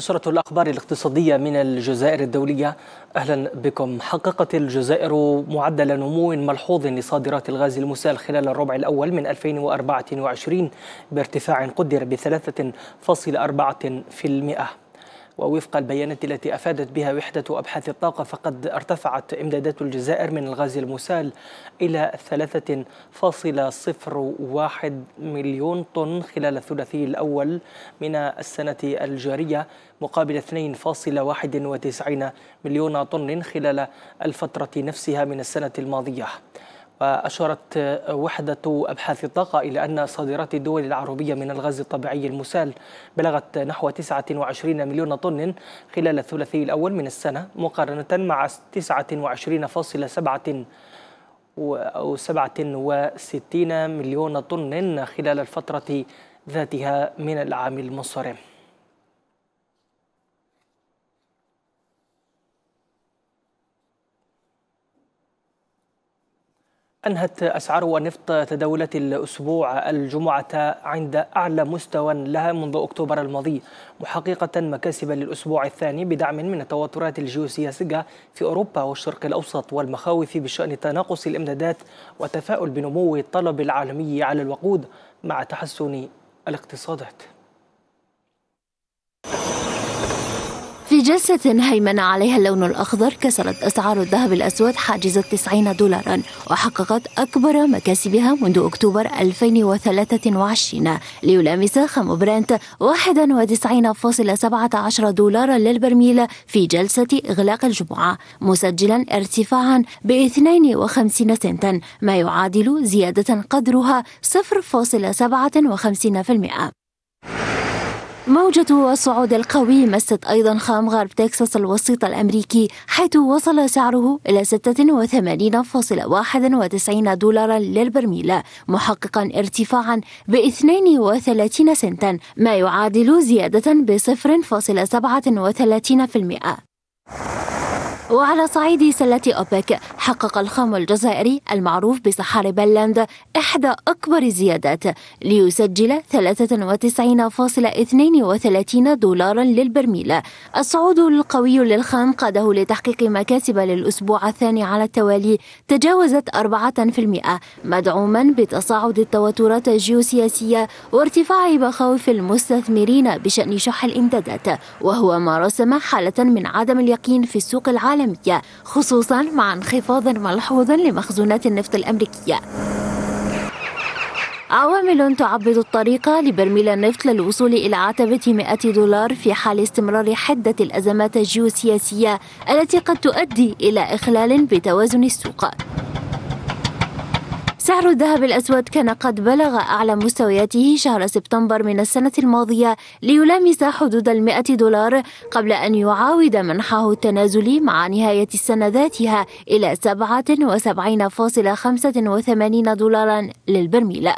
نشرة الأخبار الاقتصادية من الجزائر الدولية أهلا بكم حققت الجزائر معدل نمو ملحوظ لصادرات الغاز المسال خلال الربع الأول من 2024 بارتفاع قدر بثلاثة فاصل أربعة في المئة ووفق البيانات التي أفادت بها وحدة أبحاث الطاقة فقد ارتفعت إمدادات الجزائر من الغاز المسال إلى 3.01 مليون طن خلال الثلاثي الأول من السنة الجارية مقابل 2.91 مليون طن خلال الفترة نفسها من السنة الماضية وأشارت وحدة أبحاث الطاقة إلى أن صادرات الدول العربية من الغاز الطبيعي المسال بلغت نحو 29 مليون طن خلال الثلاثي الأول من السنة مقارنة مع 29.7 أو 67 مليون طن خلال الفترة ذاتها من العام المنصرم أنهت أسعار النفط تداولت الأسبوع الجمعة عند أعلى مستوى لها منذ أكتوبر الماضي محققة مكاسب للأسبوع الثاني بدعم من التوترات الجيوسياسية في أوروبا والشرق الأوسط والمخاوف بشأن تناقص الإمدادات وتفاؤل بنمو الطلب العالمي على الوقود مع تحسن الاقتصادات في جلسة هيمن عليها اللون الأخضر كسرت أسعار الذهب الأسود حاجز 90 دولارا وحققت أكبر مكاسبها منذ أكتوبر 2023 ليلامس خام برنت 91.17 دولارا للبرميل في جلسة إغلاق الجمعة مسجلا ارتفاعا ب 52 سنتا ما يعادل زيادة قدرها 0.57% موجة الصعود القوي مست أيضا خام غرب تكساس الوسيط الأمريكي حيث وصل سعره إلى 86.91 دولارا للبرميل محققا ارتفاعا ب 32 سنتا ما يعادل زيادة ب 0.37% وعلى صعيد سلة أوبك حقق الخام الجزائري المعروف بصحار بلاند إحدى أكبر الزيادات ليسجل 93.32 دولارا للبرميل الصعود القوي للخام قاده لتحقيق مكاسب للأسبوع الثاني على التوالي تجاوزت 4% مدعوما بتصاعد التوترات الجيوسياسية وارتفاع مخاوف المستثمرين بشأن شح الإمدادات وهو ما رسم حالة من عدم اليقين في السوق العالمي العالمية خصوصا مع انخفاض ملحوظ لمخزونات النفط الأمريكية عوامل تعبد الطريق لبرميل النفط للوصول إلى عتبة 100 دولار في حال استمرار حدة الأزمات الجيوسياسية التي قد تؤدي إلى إخلال بتوازن السوق سعر الذهب الأسود كان قد بلغ أعلى مستوياته شهر سبتمبر من السنة الماضية ليلامس حدود المئة دولار قبل أن يعاود منحه التنازلي مع نهاية السنة ذاتها إلى 77.85 دولارا للبرميل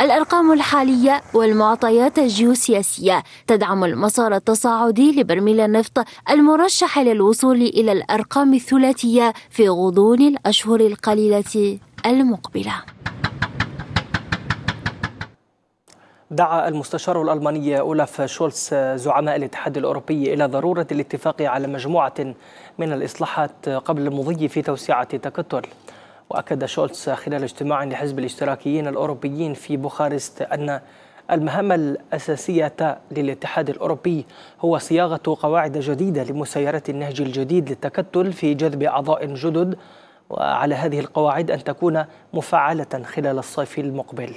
الأرقام الحالية والمعطيات الجيوسياسية تدعم المسار التصاعدي لبرميل النفط المرشح للوصول إلى الأرقام الثلاثية في غضون الأشهر القليلة المقبلة دعا المستشار الألماني أولاف شولز زعماء الاتحاد الأوروبي إلى ضرورة الاتفاق على مجموعة من الإصلاحات قبل المضي في توسيعة تكتل وأكد شولتز خلال اجتماع لحزب الاشتراكيين الأوروبيين في بوخارست أن المهمة الأساسية للاتحاد الأوروبي هو صياغة قواعد جديدة لمسيرة النهج الجديد للتكتل في جذب أعضاء جدد وعلى هذه القواعد أن تكون مفعلة خلال الصيف المقبل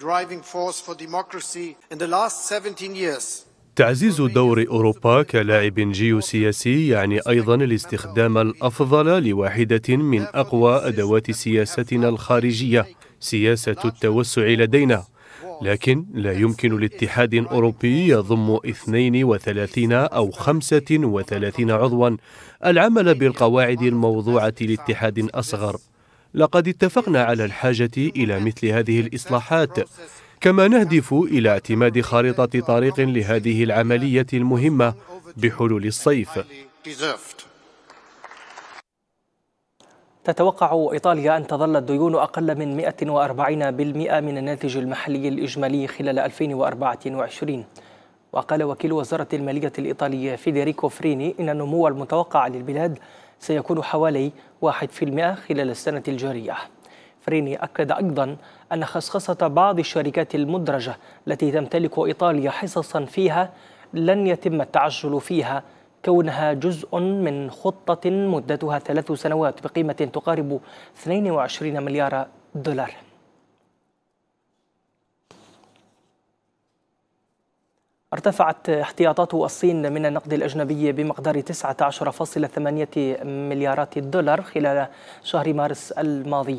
driving force for democracy in the last 17 years تعزيز دور أوروبا كلاعب جيوسياسي يعني أيضا الاستخدام الأفضل لواحدة من أقوى أدوات سياستنا الخارجية سياسة التوسع لدينا لكن لا يمكن لاتحاد أوروبي يضم 32 أو 35 عضوا العمل بالقواعد الموضوعة لاتحاد أصغر لقد اتفقنا على الحاجة إلى مثل هذه الإصلاحات كما نهدف إلى اعتماد خارطة طريق لهذه العملية المهمة بحلول الصيف تتوقع إيطاليا أن تظل الديون أقل من 140% من الناتج المحلي الإجمالي خلال 2024 وقال وكيل وزارة المالية الإيطالية فيديريكو فريني إن النمو المتوقع للبلاد سيكون حوالي 1% خلال السنة الجارية فريني أكد أيضا أن خصخصة بعض الشركات المدرجة التي تمتلك إيطاليا حصصا فيها لن يتم التعجل فيها كونها جزء من خطة مدتها ثلاث سنوات بقيمة تقارب 22 مليار دولار ارتفعت احتياطات الصين من النقد الأجنبي بمقدار 19.8 مليارات دولار خلال شهر مارس الماضي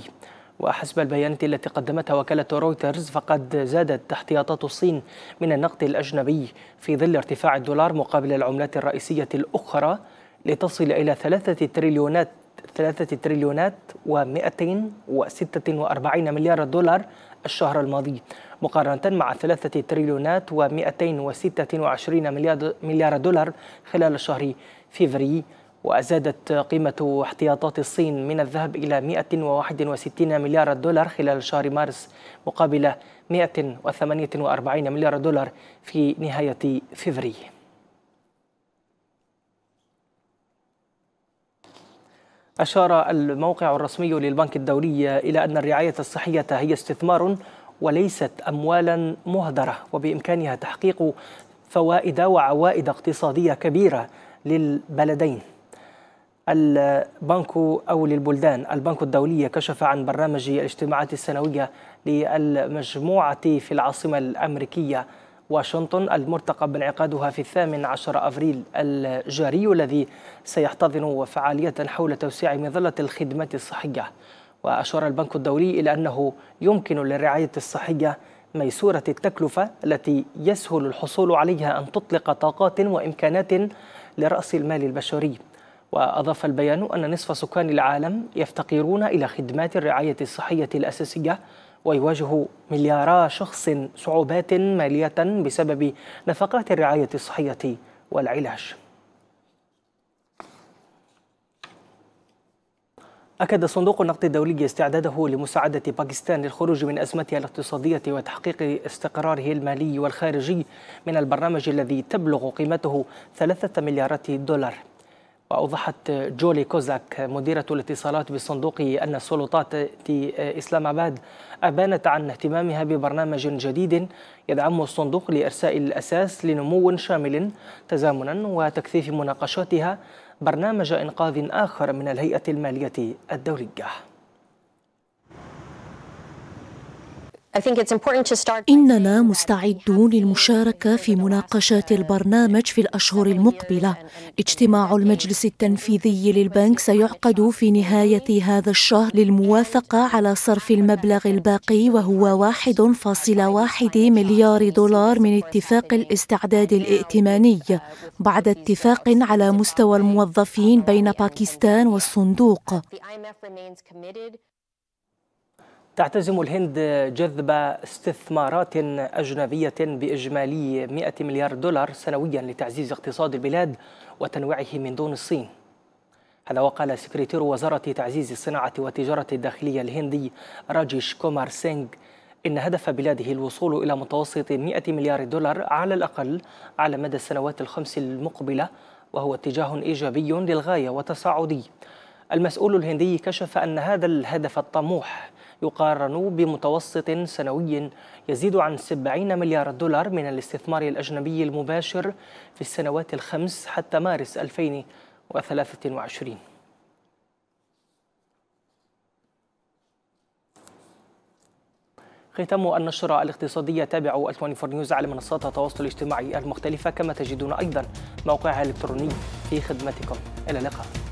وحسب البيانات التي قدمتها وكالة رويترز فقد زادت احتياطات الصين من النقد الأجنبي في ظل ارتفاع الدولار مقابل العملات الرئيسية الأخرى لتصل إلى ثلاثة تريليونات ثلاثة تريليونات و246 مليار دولار الشهر الماضي مقارنة مع ثلاثة تريليونات و226 مليار دولار خلال شهر فبراير وأزادت قيمة احتياطات الصين من الذهب إلى 161 مليار دولار خلال شهر مارس مقابل 148 مليار دولار في نهاية فبراير أشار الموقع الرسمي للبنك الدولي إلى أن الرعاية الصحية هي استثمار وليست أموالا مهدرة وبإمكانها تحقيق فوائد وعوائد اقتصادية كبيرة للبلدين البنك أو للبلدان البنك الدولي كشف عن برنامج الاجتماعات السنوية للمجموعة في العاصمة الأمريكية واشنطن المرتقب انعقادها في الثامن عشر أفريل الجاري الذي سيحتضن فعالية حول توسيع مظلة الخدمات الصحية وأشار البنك الدولي إلى أنه يمكن للرعاية الصحية ميسورة التكلفة التي يسهل الحصول عليها أن تطلق طاقات وإمكانات لرأس المال البشري وأضاف البيان أن نصف سكان العالم يفتقرون إلى خدمات الرعاية الصحية الأساسية ويواجه مليارا شخص صعوبات مالية بسبب نفقات الرعاية الصحية والعلاج أكد صندوق النقد الدولي استعداده لمساعدة باكستان للخروج من أزمتها الاقتصادية وتحقيق استقراره المالي والخارجي من البرنامج الذي تبلغ قيمته ثلاثة مليارات دولار وأوضحت جولي كوزاك مديرة الاتصالات بالصندوق أن السلطات في إسلام أباد أبانت عن اهتمامها ببرنامج جديد يدعم الصندوق لإرساء الأساس لنمو شامل تزامنا وتكثيف مناقشاتها برنامج إنقاذ آخر من الهيئة المالية الدولية إننا مستعدون للمشاركة في مناقشات البرنامج في الأشهر المقبلة. اجتماع المجلس التنفيذي للبنك سيعقد في نهاية هذا الشهر للموافقة على صرف المبلغ الباقي وهو 1.1 مليار دولار من اتفاق الاستعداد الائتماني بعد اتفاق على مستوى الموظفين بين باكستان والصندوق. تعتزم الهند جذب استثمارات أجنبية بإجمالي 100 مليار دولار سنويا لتعزيز اقتصاد البلاد وتنويعه من دون الصين هذا وقال سكرتير وزارة تعزيز الصناعة والتجارة الداخلية الهندي راجيش كومار سينغ إن هدف بلاده الوصول إلى متوسط 100 مليار دولار على الأقل على مدى السنوات الخمس المقبلة وهو اتجاه إيجابي للغاية وتصاعدي المسؤول الهندي كشف أن هذا الهدف الطموح يقارن بمتوسط سنوي يزيد عن 70 مليار دولار من الاستثمار الأجنبي المباشر في السنوات الخمس حتى مارس 2023 ختام النشرة الاقتصادية تابعوا 24 نيوز على منصات التواصل الاجتماعي المختلفة كما تجدون أيضا موقعها الإلكتروني في خدمتكم إلى اللقاء